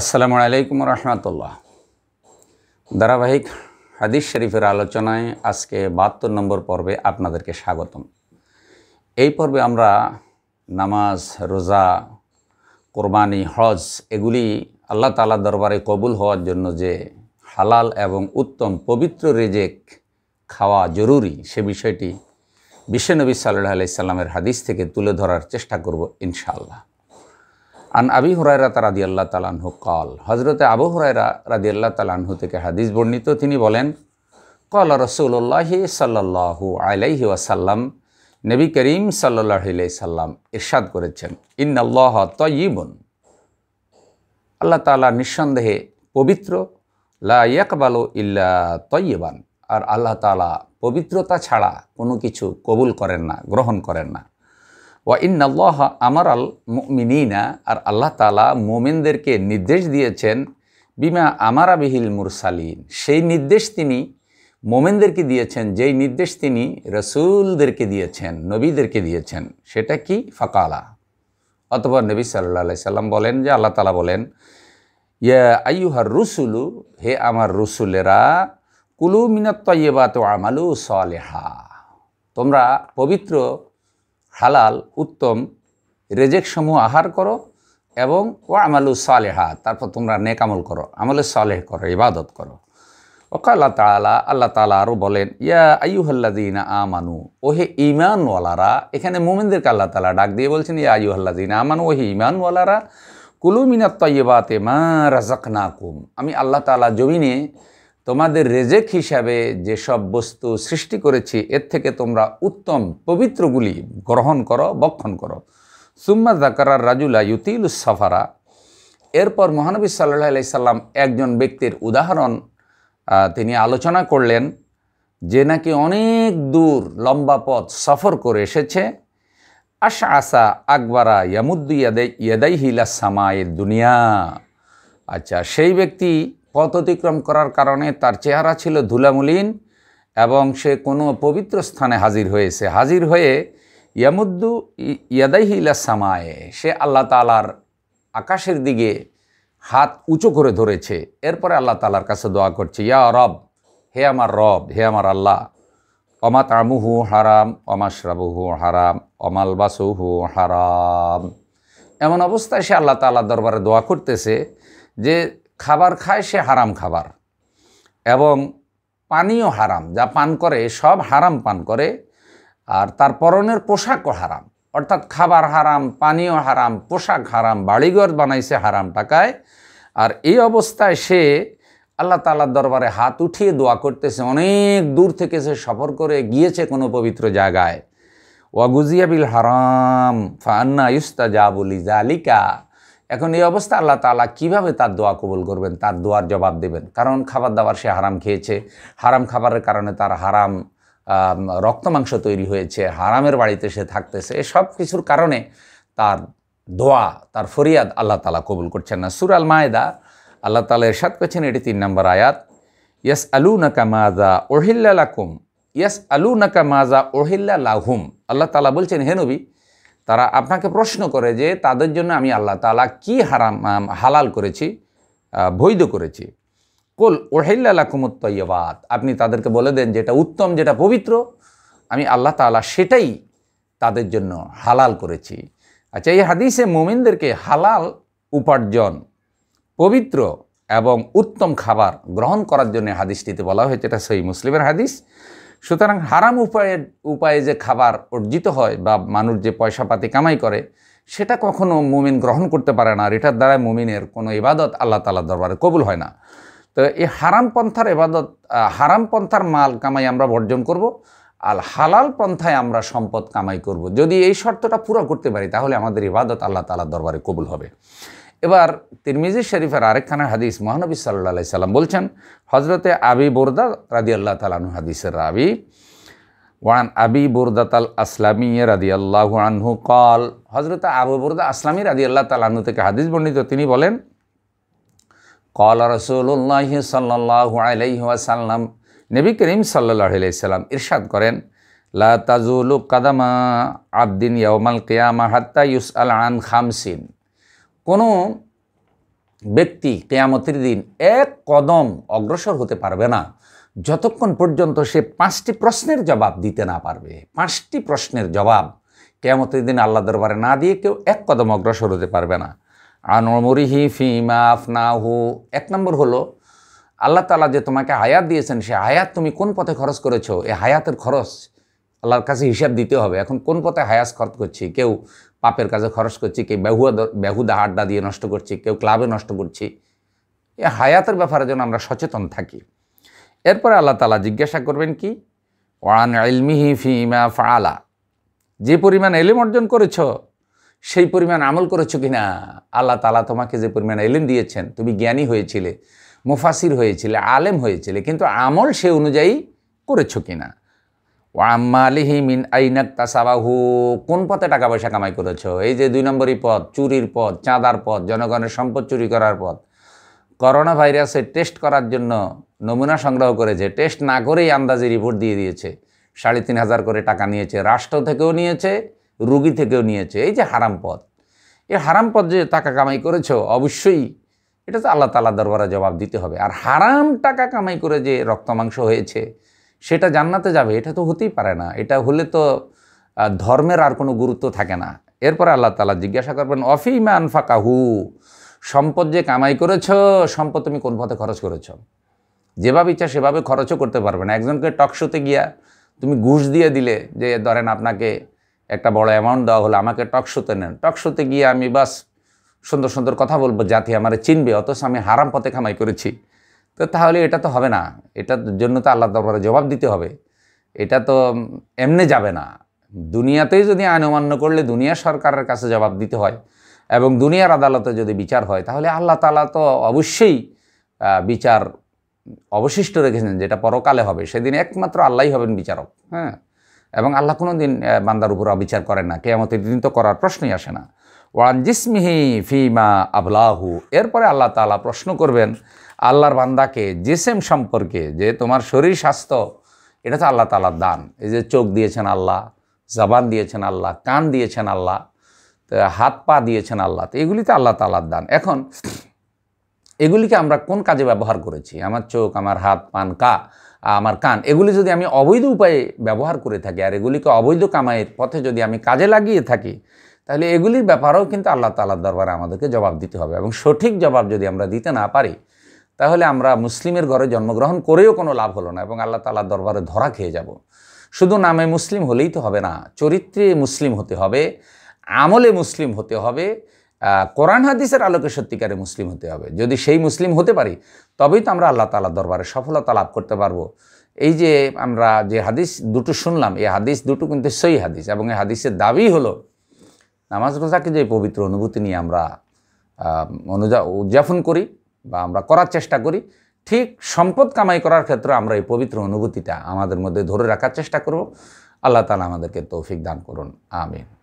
আসসালামু আলাইকুম রহমতুল্লাহ ধারাবাহিক হাদিস শরীফের আলোচনায় আজকে বাহাত্তর নম্বর পর্বে আপনাদেরকে স্বাগতম এই পর্বে আমরা নামাজ রোজা কোরবানি হজ এগুলি আল্লাহ তালা দরবারে কবুল হওয়ার জন্য যে হালাল এবং উত্তম পবিত্র রেজেক খাওয়া জরুরি সে বিষয়টি বিশ্বনবী সাল্লাহ আলাইসাল্লামের হাদিস থেকে তুলে ধরার চেষ্টা করব ইনশাআল্লাহ আন আবি হরাইরা রাদি আল্লাহ তালানহু কল হজরতে আবু হুরাইরা রাদি আল্লাহ তালানহু থেকে হাদিস বর্ণিত তিনি বলেন কল রসুল্লাহি সাল্লাহু আলাইহি ওয়াসাল্লাম নবী করিম সাল্লাহ সাল্লাম ইরশাদ করেছেন ইন আল্লাহ তয়িবন আল্লাহ তালা নিঃসন্দেহে পবিত্র লা ইয়াকবালো ইল্লা তয়িবান আর আল্লাহ তালা পবিত্রতা ছাড়া কোনো কিছু কবুল করেন না গ্রহণ করেন না ওয়া আল্লাহ আমার আল মিনা আর আল্লাহ তালা মোমেনদেরকে নির্দেশ দিয়েছেন বিমা আমারা বিহিল মুরসালিন সেই নির্দেশ তিনি মোমেনদেরকে দিয়েছেন যেই নির্দেশ তিনি রসুলদেরকে দিয়েছেন নবীদেরকে দিয়েছেন সেটা কি ফাকালা অতপর নবী সাল্লা সাল্লাম বলেন যে আল্লাহ তালা বলেন ইয়া হার রুসুলু হে আমার রসুলেরা কুলু বা তো আমালু সালেহা তোমরা পবিত্র হালাল উত্তম রেজেকসমূহ আহার করো এবং ও আমালু সালেহা তারপর তোমরা নেকামল করো আমলে সালেহ করো ইবাদত করো ওকাল্লা তালা আল্লাহ তালা আরও বলেন ইয়া আইয়ুহাল্লাদিনা আমানু ওহে ইমানওয়ালারা এখানে মোমেনদেরকে আল্লাহ তালা ডাক দিয়ে বলছেন ইয়া আইয়ুহাল্লাদিনা আমানু ওহে ইমানওয়ালারা কুলুমিনাত্তাইবাতে মা রাজাক কুম আমি আল্লাহ তালা জমিনে তোমাদের রেজেক হিসাবে যেসব বস্তু সৃষ্টি করেছি এর থেকে তোমরা উত্তম পবিত্রগুলি গ্রহণ করো বক্ষণ করো সুম্মা জাকারার রাজুলা ইউতিল সাফারা এরপর মহানবী সাল্লাহ আলাইসাল্লাম একজন ব্যক্তির উদাহরণ তিনি আলোচনা করলেন যে নাকি অনেক দূর লম্বা পথ সফর করে এসেছে আশা আশা আকবরা ইয়ামুদ্দু ইয়াদাই ইয়াদাই হিলা সামায়ের দুনিয়া আচ্ছা সেই ব্যক্তি পথ অতিক্রম করার কারণে তার চেহারা ছিল ধুলামুলিন এবং সে কোনো পবিত্র স্থানে হাজির হয়েছে হাজির হয়ে ইয়ামুদ্দু ইয়াদাইহিলা সামায়ে সে আল্লাহ তালার আকাশের দিকে হাত উঁচু করে ধরেছে এরপরে আল্লাহ তালার কাছে দোয়া করছে ইয়া রব হে আমার রব হে আমার আল্লাহ অমা তামুহু হারাম অমাশরাবুহু হারাম অমালবাসুহু হারাম এমন অবস্থায় সে আল্লাহ তাল্লাহ দরবারে দোয়া করতেছে যে খাবার খায় সে হারাম খাবার এবং পানীয় হারাম যা পান করে সব হারাম পান করে আর তার পরনের পোশাকও হারাম অর্থাৎ খাবার হারাম পানীয় হারাম পোশাক হারাম বাড়িঘর বানাইছে হারাম টাকায় আর এই অবস্থায় সে আল্লাহ তালার দরবারে হাত উঠিয়ে দোয়া করতেছে অনেক দূর থেকে সে সফর করে গিয়েছে কোনো পবিত্র জায়গায় ওয়াগুজিয়াবিল হারাম ফান্না ইস্তা জাবুলি জালিকা এখন এই অবস্থা আল্লাহ তালা কিভাবে তার দোয়া কবুল করবেন তার দোয়ার জবাব দেবেন কারণ খাবার দাবার সে হারাম খেয়েছে হারাম খাবারের কারণে তার হারাম রক্ত মাংস তৈরি হয়েছে হারামের বাড়িতে সে থাকতেছে সব কিছুর কারণে তার দোয়া তার ফরিয়াদ আল্লাহ তালা কবুল করছেন না সুর আল মায়েদা আল্লাহ তালা এরশাদ করছেন এটি তিন নম্বর আয়াত ইয়াস আলু নাকা মাজা ওহিল্লা লাকুম ইয়াস আলু নাকা মাজা ওহিল্লা লাহুম আল্লাহ তালা বলছেন হে তারা আপনাকে প্রশ্ন করে যে তাদের জন্য আমি আল্লাহ তালা কি হারাম হালাল করেছি বৈধ করেছি কোল ওহেল্লা কুমুত্তয়বাদ আপনি তাদেরকে বলে দেন যেটা উত্তম যেটা পবিত্র আমি আল্লাহ তালা সেটাই তাদের জন্য হালাল করেছি আচ্ছা এই হাদিসে মোমিনদেরকে হালাল উপার্জন পবিত্র এবং উত্তম খাবার গ্রহণ করার জন্য হাদিসটিতে বলা হয়েছে এটা সেই মুসলিমের হাদিস সুতরাং হারাম উপায়ে উপায়ে যে খাবার অর্জিত হয় বা মানুষ যে পয়সা পাতি কামাই করে সেটা কখনও মুমিন গ্রহণ করতে পারে না আর এটার দ্বারা মুমিনের কোনো ইবাদত আল্লাহ তালার দরবারে কবুল হয় না তো এই হারাম পন্থার এবাদত হারাম পন্থার মাল কামাই আমরা বর্জন করব আর হালাল পন্থায় আমরা সম্পদ কামাই করব। যদি এই শর্তটা পুরো করতে পারি তাহলে আমাদের ইবাদত আল্লাহ তালার দরবারে কবুল হবে এবার তিরমিজি শরীফের আরেকখানা হাদিস মহানবী সাল্লা সাল্লাম বলছেন হজরতে আবি বোরদা রাদি আল্লাহ তালানু হাদিসের রাবি ওয়ান আবি বোরদাত আল আসলামী রাদি আল্লাহ আনহু কল হজরত আবু বোরদা আসলামী রাদি আল্লাহ তালু থেকে হাদিস বর্ণিত তিনি বলেন কল রসুল্লাহ সাল্লাহ আলাইসাল্লাম নবী করিম সাল্লাহ আলাইসাল্লাম ইরশাদ করেন লা কাদামা আবদিন ইয়ামাল কেয়ামা হাত্তা ইউস আল আন খামসিন কোনো ব্যক্তি কেয়ামতির দিন এক কদম অগ্রসর হতে পারবে না যতক্ষণ পর্যন্ত সে পাঁচটি প্রশ্নের জবাব দিতে না পারবে পাঁচটি প্রশ্নের জবাব কেয়ামতের দিন আল্লাহ দরবারে না দিয়ে কেউ এক কদম অগ্রসর হতে পারবে না আনমরিহি ফিমা আফনাহু এক নম্বর হলো আল্লাহ তালা যে তোমাকে হায়াত দিয়েছেন সে হায়াত তুমি কোন পথে খরচ করেছো এ হায়াতের খরচ আল্লাহর কাছে হিসাব দিতে হবে এখন কোন পথে হায়াস খরচ করছি কেউ পাপের কাজে খরচ করছি কেউ বেহুয়া বেহুদা আড্ডা দিয়ে নষ্ট করছি কেউ ক্লাবে নষ্ট করছি এ হায়াতের ব্যাপারে যেন আমরা সচেতন থাকি এরপরে আল্লাহ তালা জিজ্ঞাসা করবেন কি ওয়ান ফি ফিমা ফালা যে পরিমাণ এলিম অর্জন করেছ সেই পরিমাণ আমল করেছো কি না আল্লাহ তালা তোমাকে যে পরিমাণ এলিম দিয়েছেন তুমি জ্ঞানী হয়েছিলে মুফাসির হয়েছিলে আলেম হয়েছিলে কিন্তু আমল সে অনুযায়ী করেছো কি না ওয়াম্মালিহি মিন আইনাক তাসাবাহু কোন পথে টাকা পয়সা কামাই করেছো এই যে দুই নম্বরই পথ চুরির পথ চাঁদার পথ জনগণের সম্পদ চুরি করার পথ করোনা ভাইরাসের টেস্ট করার জন্য নমুনা সংগ্রহ করেছে টেস্ট না করেই আন্দাজে রিপোর্ট দিয়ে দিয়েছে সাড়ে তিন হাজার করে টাকা নিয়েছে রাষ্ট্র থেকেও নিয়েছে রুগী থেকেও নিয়েছে এই যে হারাম পথ এই হারাম পথ যে টাকা কামাই করেছো অবশ্যই এটা তো আল্লাহ তালা দরবারে জবাব দিতে হবে আর হারাম টাকা কামাই করে যে রক্তমাংস হয়েছে সেটা জান্নাতে যাবে এটা তো হতেই পারে না এটা হলে তো ধর্মের আর কোনো গুরুত্ব থাকে না এরপরে আল্লাহ তালা জিজ্ঞাসা করবেন অফিমা হু সম্পদ যে কামাই করেছ সম্পদ তুমি কোন পথে খরচ করেছ যেভাবে ইচ্ছা সেভাবে খরচও করতে পারবে না একজনকে টকশোতে গিয়া তুমি ঘুষ দিয়ে দিলে যে ধরেন আপনাকে একটা বড় অ্যামাউন্ট দেওয়া হলো আমাকে টকশোতে নেন টকশোতে গিয়ে আমি বাস সুন্দর সুন্দর কথা বলবো জাতি আমার চিনবে অথচ আমি হারাম পথে কামাই করেছি তো তাহলে এটা তো হবে না এটার জন্য তো আল্লাহ দরবারে জবাব দিতে হবে এটা তো এমনি যাবে না দুনিয়াতেই যদি আইন অমান্য করলে দুনিয়া সরকারের কাছে জবাব দিতে হয় এবং দুনিয়ার আদালতে যদি বিচার হয় তাহলে আল্লাহ তালা তো অবশ্যই বিচার অবশিষ্ট রেখেছেন যেটা পরকালে হবে সেদিন একমাত্র আল্লাহই হবেন বিচারক হ্যাঁ এবং আল্লাহ কোনো দিন বান্দার উপর অবিচার করেন না কেয়ামতের দিন তো করার প্রশ্নই আসে না ওয়ান জিসমিহি ফিমা আবলাহু এরপরে আল্লাহ তালা প্রশ্ন করবেন আল্লাহর বান্দাকে জেসেম সম্পর্কে যে তোমার শরীর স্বাস্থ্য এটা তো আল্লাহ তালার দান এই যে চোখ দিয়েছেন আল্লাহ জবান দিয়েছেন আল্লাহ কান দিয়েছেন আল্লাহ হাত পা দিয়েছেন আল্লাহ তো এগুলি তো আল্লাহ তালার দান এখন এগুলিকে আমরা কোন কাজে ব্যবহার করেছি আমার চোখ আমার হাত পান কা আমার কান এগুলি যদি আমি অবৈধ উপায়ে ব্যবহার করে থাকি আর এগুলিকে অবৈধ কামাইয়ের পথে যদি আমি কাজে লাগিয়ে থাকি তাহলে এগুলির ব্যাপারেও কিন্তু আল্লাহ তালার দরবারে আমাদেরকে জবাব দিতে হবে এবং সঠিক জবাব যদি আমরা দিতে না পারি তাহলে আমরা মুসলিমের ঘরে জন্মগ্রহণ করেও কোনো লাভ হলো না এবং আল্লাহ তালার দরবারে ধরা খেয়ে যাব শুধু নামে মুসলিম হলেই তো হবে না চরিত্রে মুসলিম হতে হবে আমলে মুসলিম হতে হবে কোরআন হাদিসের আলোকে সত্যিকারে মুসলিম হতে হবে যদি সেই মুসলিম হতে পারি তবেই তো আমরা আল্লাহ তালার দরবারে সফলতা লাভ করতে পারবো এই যে আমরা যে হাদিস দুটো শুনলাম এই হাদিস দুটো কিন্তু সেই হাদিস এবং এই হাদিসের দাবি হলো নামাজ রোজাকে যে পবিত্র অনুভূতি নিয়ে আমরা অনুযা উদযাপন করি বা আমরা করার চেষ্টা করি ঠিক সম্পদ কামাই করার ক্ষেত্রে আমরা এই পবিত্র অনুভূতিটা আমাদের মধ্যে ধরে রাখার চেষ্টা করব আল্লাহ তালা আমাদেরকে তৌফিক দান করুন আমিন